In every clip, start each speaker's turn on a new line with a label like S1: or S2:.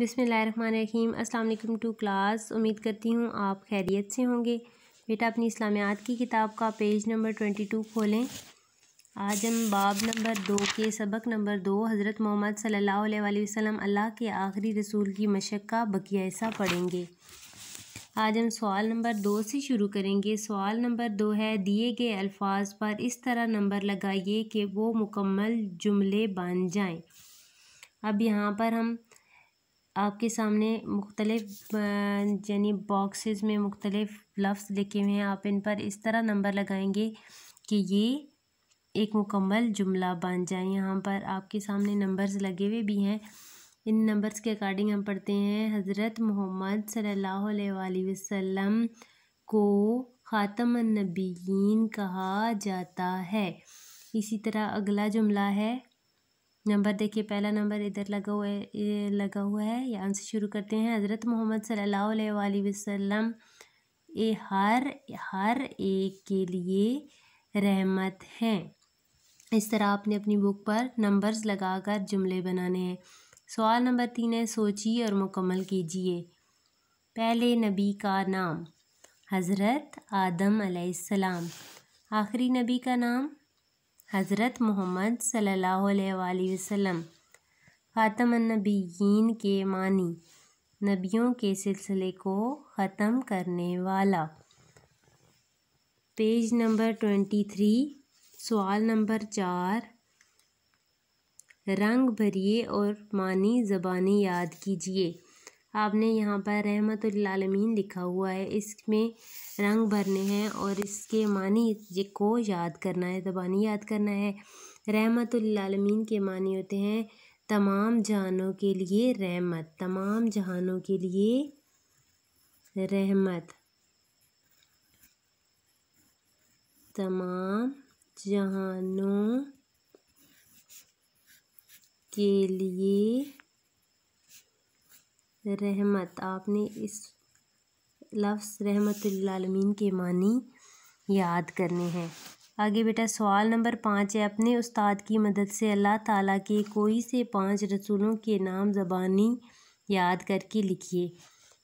S1: बिसमीम अल्लाम to class उम्मीद करती हूँ आप खैरियत से होंगे बेटा अपनी इस्लामियात की किताब का पेज नंबर ट्वेंटी टू खोलें आज हम बाब नंबर दो के सबक नंबर दो हज़रत मोहम्मद सल्लल्लाहु अलैहि वसल्लम अल्लाह के आखिरी रसूल की मशक का बकिया हिस्सा पढ़ेंगे आज हम सवाल नंबर दो से शुरू करेंगे सवाल नंबर दो है दिए गए अल्फाज पर इस तरह नंबर लगाइए कि वो मुकम्मल जुमले बन जाएँ अब यहाँ पर हम आपके सामने मुख्तलिफ़ यानी बॉक्सेस में मुख्तलिफ़ लफ्ज़ लिखे हुए हैं आप इन पर इस तरह नंबर लगाएंगे कि ये एक मुकम्मल जुमला बन जाए यहाँ पर आपके सामने नंबर्स लगे हुए भी हैं इन नंबर्स के अकॉर्डिंग हम पढ़ते हैं हज़रत मोहम्मद सल्लल्लाहु अलैहि वसल्लम को ख़ातम नबीन कहा जाता है इसी तरह अगला जुमला है नंबर देखिए पहला नंबर इधर लगा हुआ है ये लगा हुआ है यहाँ से शुरू करते हैं हज़रत मोहम्मद सल्लल्लाहु अलैहि वसल्लम ये हर हर एक के लिए रहमत हैं इस तरह आपने अपनी बुक पर नंबर्स लगाकर जुमले बनाने हैं सवाल नंबर तीन है सोचिए और मुकम्मल कीजिए पहले नबी का नाम हज़रत आदम सलाम आखिरी नबी का नाम हज़रत मोहम्मद सल्लल्लाहु वसम वसल्लम के मानी नबियों के सिलसिले को ख़त्म करने वाला पेज नंबर ट्वेंटी थ्री सवाल नंबर चार रंग भरिए और मानी ज़बानी याद कीजिए आपने यहाँ पर रहमतमीन लिखा हुआ है इसमें रंग भरने हैं और इसके मानी को याद करना है ज़बानी याद करना है रहमतमीन के मानी होते हैं तमाम जहानों के लिए रहमत तमाम जहानों के लिए रहमत तमाम जहानों के लिए रहमत आपने इस लफ्स रहमतमीन के मानी याद करने हैं आगे बेटा सवाल नंबर पाँच है अपने उस्ताद की मदद से अल्लाह ताला के कोई से पांच रसूलों के नाम ज़बानी याद करके लिखिए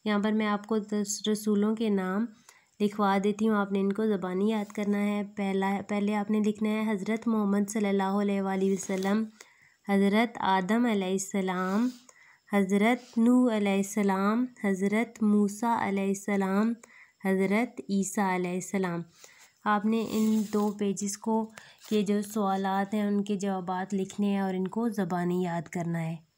S1: यहाँ पर मैं आपको दस रसूलों के नाम लिखवा देती हूँ आपने इनको ज़बानी याद करना है पहला पहले आपने लिखना है हज़रत मोहम्मद सल्लल्लाहु अलैहि वसल्लम हज़रत आदम सलाम हज़रत नू अलैहिस्सलाम हज़रत मूसा अलैहिस्सलाम हज़रत ईसा अलैहिस्सलाम आपने इन दो पेजेस को के जो सवालात हैं उनके जवाब लिखने हैं और इनको ज़बानी याद करना है